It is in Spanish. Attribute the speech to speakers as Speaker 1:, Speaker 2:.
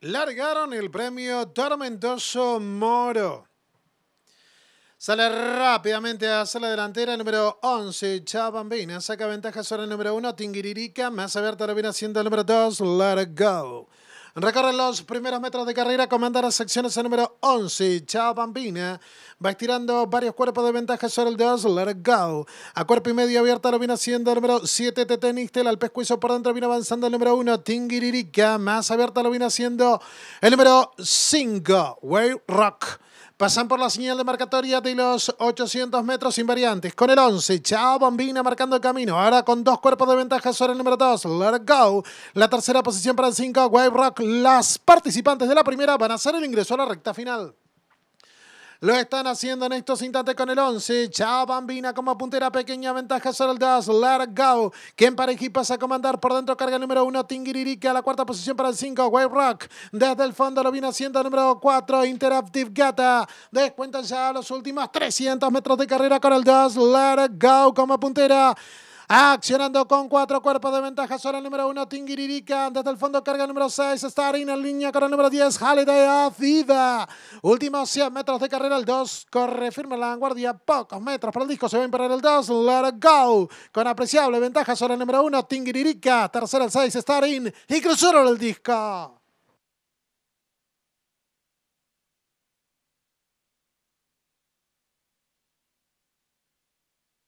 Speaker 1: largaron el premio Tormentoso Moro. Sale rápidamente a hacer la delantera, número 11, Chabambina. Saca ventaja sobre el número 1, Tingiririca. Más abierta lo viene haciendo el número 2, Let Recorren los primeros metros de carrera, comanda las secciones el número 11, Chao Bambina. Va estirando varios cuerpos de ventaja sobre el de Let A cuerpo y medio abierta lo viene haciendo el número 7, Tetenistel. Al pescuezo por dentro viene avanzando el número 1, Tingiririca. Más abierta lo viene haciendo el número 5, Way Rock. Pasan por la señal de marcatoria de los 800 metros invariantes. Con el 11, Chao Bombina marcando el camino. Ahora con dos cuerpos de ventaja sobre el número 2, Let Go. La tercera posición para el 5, Wave Rock. Las participantes de la primera van a hacer el ingreso a la recta final. Lo están haciendo en estos instantes con el 11. Chao Bambina como puntera pequeña. Ventaja sobre el 2. Largao. para equipo pasa a comandar por dentro. Carga número 1. Tingiririca a la cuarta posición para el 5. Wave Rock. Desde el fondo lo viene haciendo número 4. Interactive Gata. Descuentan ya los últimos 300 metros de carrera con el 2. Largao como puntera. Accionando con cuatro cuerpos de ventaja sobre el número uno, Tingiririca. Desde el fondo carga el número seis, Starin en línea con el número diez, Halliday Vida, Últimos 100 metros de carrera, el dos corre firme la vanguardia. Pocos metros para el disco, se va a imperar el dos, Let it go. Con apreciable ventaja sobre el número uno, Tingiririca. Tercero el seis, Starin. Y cruzaron el disco.